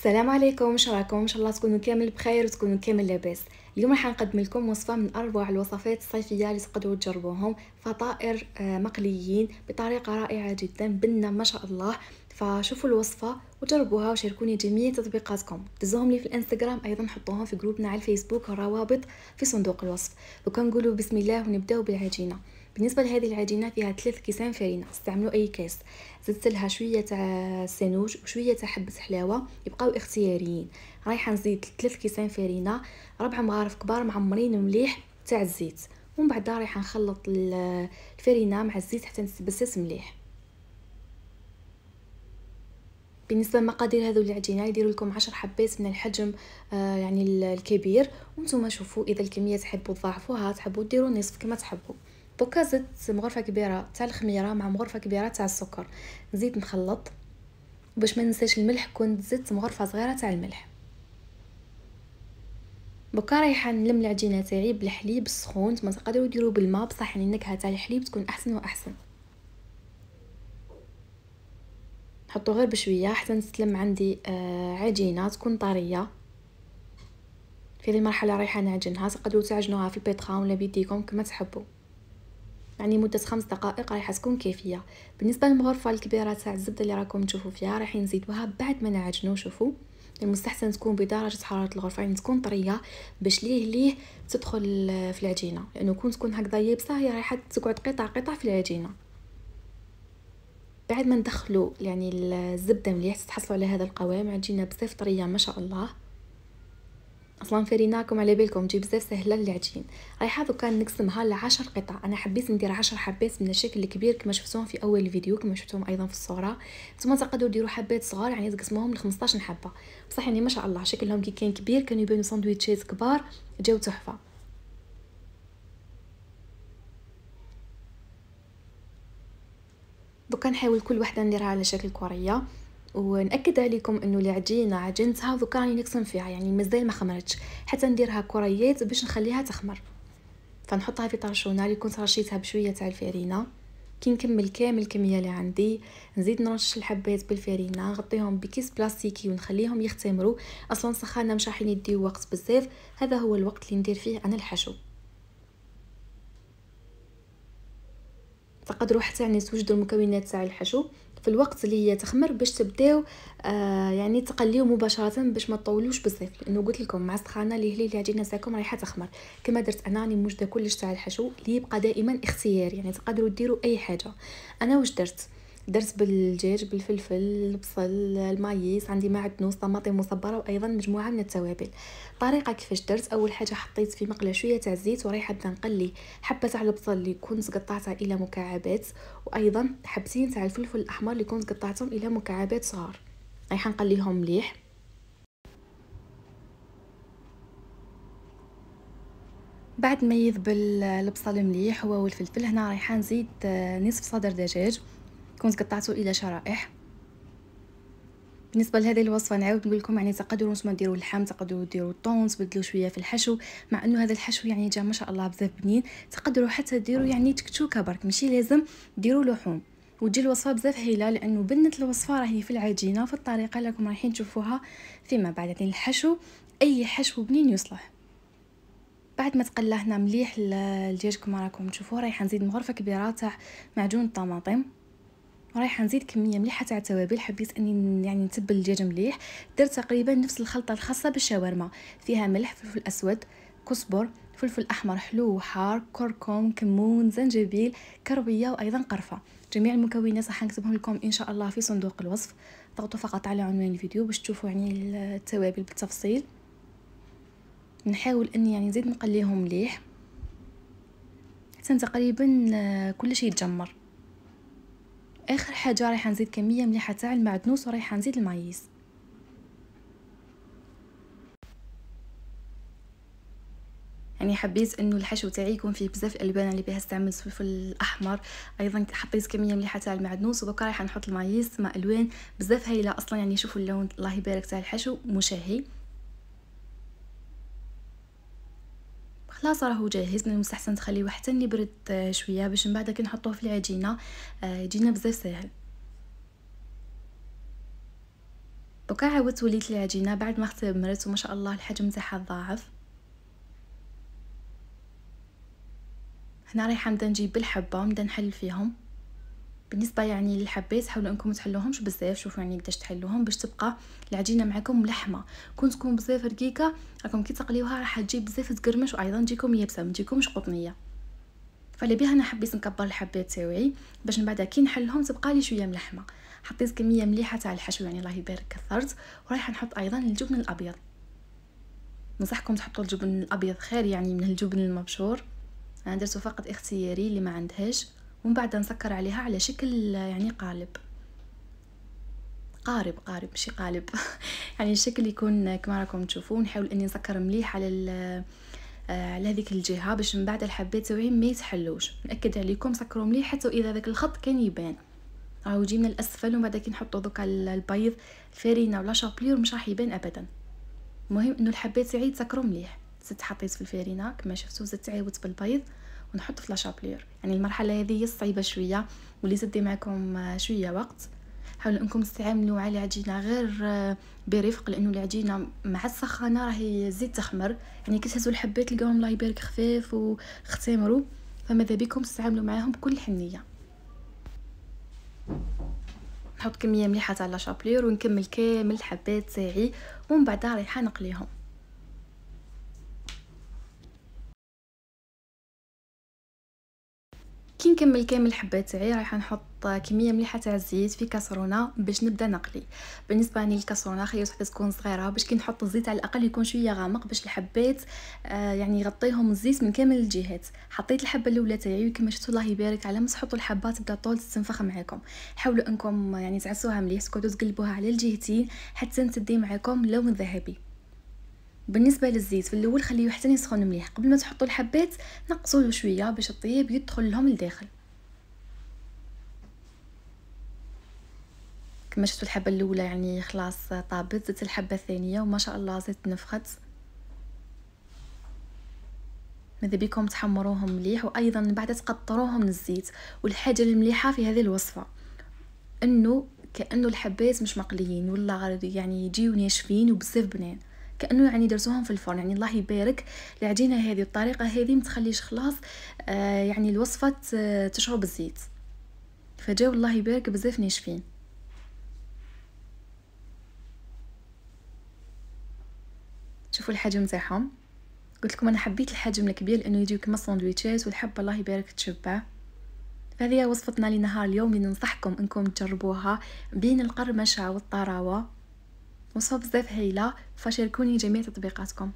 السلام عليكم شو راكم ان شاء الله تكونوا كامل بخير وتكونوا كامل لاباس اليوم راح نقدم لكم وصفه من اروع الوصفات الصيفيه اللي تقدروا تجربوهم فطائر آه، مقليين بطريقه رائعه جدا بنه ما شاء الله فشوفوا الوصفه وجربوها وشاركوني جميع تطبيقاتكم دزوهم لي في الانستغرام ايضا حطوهم في جروبنا على الفيسبوك الروابط في صندوق الوصف وكنقولوا بسم الله ونبداو بالعجينه بالنسبه لهذه العجينه فيها ثلاث كيسان فرينه استعملوا اي كيس زدت لها شويه تاع سانوج وشويه تاع حبه حلاوه يبقاو اختياريين رايحه نزيد ثلاث كيسان فرينه ربع مغارف كبار معمرين مليح تاع الزيت ومن بعد رايحه نخلط الفرينه مع الزيت حتى تتبسس مليح بالنسبه لمقادير هذو العجينه يديروا لكم 10 حبات من الحجم آه يعني الكبير وانتم شوفوا اذا الكميه تحبوا تضاعفوها تحبوا ديروا نصف كما تحبوا دوكا زدت مغرفه كبيره تاع الخميره مع مغرفه كبيره تاع السكر نزيد نخلط باش ما ننساش الملح كنت زدت مغرفه صغيره تاع الملح دوكا رايحه نلم العجينه تاعي بالحليب السخون تما تقدروا ديروا بالماء بصح يعني النكهه تاع الحليب تكون احسن واحسن نحطو غير بشويه حتى نستلم عندي آه، عجينه تكون طريه في هذه المرحله رايحه نعجنها تقدروا تعجنوها في البيتخان ولا بيديكم كما تحبوا يعني مده خمس دقائق رايحه تكون كافيه بالنسبه للمغرفه الكبيره تاع الزبده اللي راكم تشوفوا فيها راح نزيدوها بعد ما نعجنو شوفوا المستحسن تكون بدرجه حراره الغرفه يعني تكون طريه باش ليه ليه تدخل في العجينه لانه كون تكون هكذا يابسه هي رايحه تقعد قطع قطع في العجينه بعد ما ندخلو يعني الزبده مليح تحصلوا على هذا القوام عجينه بزاف طريه ما شاء الله اصلا فريناكم على بالكم تجي بزاف سهله للعجين رايحه دوكا نقسمها لعشر قطع انا حبيت ندير عشر حبات من الشكل الكبير كما شفتوهم في اول الفيديو كما شفتوهم ايضا في الصوره ثم تقدروا ديروا حبات صغار يعني تقسموهم ل 15 حبه بصح يعني ما شاء الله شكلهم كي كان كبير كانوا يبانوا ساندويتشات كبار جاو تحفه دوكا نحاول كل وحده نديرها على شكل كوريه ونأكد عليكم انه العجينه عجنتها دوكا راني نقسم فيها يعني مازال ما خمرتش حتى نديرها كريات باش نخليها تخمر فنحطها في طرشونه اللي كنت رشيتها بشويه تاع الفرينه كي نكمل كامل الكميه اللي عندي نزيد نرش الحبات بالفرينه نغطيهم بكيس بلاستيكي ونخليهم يختمروا اصلا سخانه مش راح يديو وقت بزاف هذا هو الوقت اللي ندير فيه انا الحشو تقدروا حتى يعني توجدوا المكونات تاع الحشو في الوقت اللي هي تخمر باش تبداو آه يعني تقليو مباشره باش ما تطولوش بزاف لانه قلت لكم مع السخانه اللي هلي اللي عجينه ساكم رايحه تخمر كما درت انا راني موجده كلش تاع الحشو اللي يبقى دائما اختياري يعني تقدروا ديروا اي حاجه انا واش درت درت بالدجاج بالفلفل البصل المايس عندي معدنوس طماطم مصبره وايضا مجموعه من التوابل الطريقه كيفاش درت اول حاجه حطيت في مقله شويه تاع الزيت وريحه نبدا نقلي حبه تاع البصل اللي كنت قطعتها الى مكعبات وايضا حبتين تاع الفلفل الاحمر اللي كنت قطعتهم الى مكعبات صغار رايحه نقليهم مليح بعد ما يذبل البصل مليح هو والفلفل هنا رايحه نزيد آه، نصف صدر دجاج كنت قطعتو الى شرائح بالنسبه لهذه الوصفه نعاود نقول لكم يعني تقدروا نتوما ديروا اللحم تقدروا ديروا الطون تبدلوا شويه في الحشو مع انه هذا الحشو يعني جا ما شاء الله بزاف بنين تقدروا حتى ديروا يعني تكتوكه برك ماشي لازم ديروا لحوم وتجي الوصفه بزاف هايله لانه بنت الوصفه راهي في العجينه في الطريقه اللي راكم رايحين تشوفوها فيما بعد يعني الحشو اي حشو بنين يصلح بعد ما تقلى هنا مليح الدجاج كما راكم تشوفوه رايحه نزيد مغرفه كبيره تاع معجون الطماطم رايحة نزيد كميه مليحه تاع التوابل حبيت اني يعني نتبل الدجاج مليح درت تقريبا نفس الخلطه الخاصه بالشاورما فيها ملح فلفل اسود كزبر فلفل احمر حلو وحار كركم كمون زنجبيل كرويه وايضا قرفه جميع المكونات راح نكتبهم لكم ان شاء الله في صندوق الوصف ضغطوا فقط على عنوان الفيديو باش تشوفوا يعني التوابل بالتفصيل نحاول اني يعني نزيد نقليهم مليح حتى تقريبا كل شيء يتجمر اخر حاجه رايحه نزيد كميه مليحه تاع المعدنوس ورايحه نزيد المايس يعني حبيت انه الحشو تاعي يكون فيه بزاف الالبان اللي بها استعمل الفلفل الاحمر ايضا حطيت كميه مليحه تاع المعدنوس ودوكا رايحه نحط المايس مع الوان بزاف هايله اصلا يعني شوفوا اللون الله يبارك تاع الحشو مشهي خلاص راهو جاهز من المستحسن تخليوه حتى يبرد آه، شويه باش من بعد كنحطوه في العجينه آه، يجينا بزاف ساهل دوكا عاودت وليت العجينه بعد ما اختمرت وما شاء الله الحجم تاعها ضاعف هنا رايحه نبدا نجيب الحبه ونبدا نحل فيهم بالنسبه يعني للحبات حاولوا انكم تحلوهمش بزاف شوفوا يعني قداش تحلوهم باش تبقى العجينه معكم ملحمه كون تكون بزاف رقيقه راكم كي تقليوها راح تجي بزاف تقرمش وايضا تجيكم يابسه ما تجيكمش قطنيه فلي بها انا حبيت نكبر الحبات تاوعي باش من بعد كي نحلهم تبقى لي شويه ملحمه حطيت كميه مليحه تاع الحشو يعني الله يبارك كثرت ورايحه نحط ايضا الجبن الابيض نصحكم تحطوا الجبن الابيض خير يعني من الجبن المبشور انا درته فقط اختياري اللي ما عندهاش ومن بعد نسكر عليها على شكل يعني قالب قارب قارب ماشي قالب يعني الشكل يكون كما راكم تشوفوا نحاول اني نسكر مليح على آه، على هذيك الجهه باش من بعد الحبات تاعي ما يتحلوش ناكد عليكم سكروا مليح حتى اذا ذاك الخط كان يبان راهو يجي من الاسفل ومن بعد كي نحطوا دوكا البيض الفارينه ولا شابلير مش راح يبان ابدا المهم انه الحبات تاعي تسكروا مليح زدت حطيت في الفارينه كما شفتوا زدت عاودت بالبيض ونحط في لاشابلير يعني المرحله هذه صعيبه شويه واللي زدي معكم آه، شويه وقت حاولوا انكم تستعملوا على العجينه غير آه، برفق لانه العجينه مع السخانه راهي زيد تخمر يعني كي تهزوا الحبات تلقاهم الله يبارك خفاف وختمروا فماذا بكم تستعملوا معاهم بكل حنيه نحط كميه مليحه تاع لاشابلير ونكمل كامل الحبات تاعي ومن بعدها رايحه نقليهم كي نكمل كامل الحبات تاعي رايحه نحط كميه مليحه تاع الزيت في كاسرونه باش نبدا نقلي بالنسبه لي الكاسرونه خليتها تكون صغيره باش كي نحط الزيت على الاقل يكون شويه غامق باش الحبات آه، يعني يغطيهم الزيت من كامل الجهات حطيت الحبه الاولى تاعي وكما شفتوا الله يبارك على ما تحطوا الحبه تبدا طول تستنفخ معاكم حاولوا انكم يعني تعسوها مليح تقعدوا تقلبوها على الجهتين حتى تدي معاكم لون ذهبي بالنسبه للزيت في الاول خليه حتى يسخن مليح قبل ما تحطوا الحبات نقصوا له شويه باش الطياب يدخل لهم لداخل كما شفتوا الحبه الاولى يعني خلاص طابت زدت الحبه الثانيه وما شاء الله زيت نفخت ماذا بكم تحمروهم مليح وايضا بعد تقطروهم من الزيت والحاجه المليحه في هذه الوصفه انه كانه الحبات مش مقليين ولا يعني يجيو ناشفين وبزاف بنان كانه يعني درسوهم في الفرن يعني الله يبارك العجينه هذه الطريقه هذه تخليش خلاص آه، يعني الوصفه آه، تشرب الزيت فجاو الله يبارك بزاف ناشفين شوفوا الحجم تاعهم قلت لكم انا حبيت الحجم الكبير لانه يجيو كما ساندويتشات والحبه الله يبارك تشبع هذه وصفتنا لنهار اليوم اللي ننصحكم انكم تجربوها بين القرمشه والطراوه وصفة بزاف هايلة فشاركوني جميع تطبيقاتكم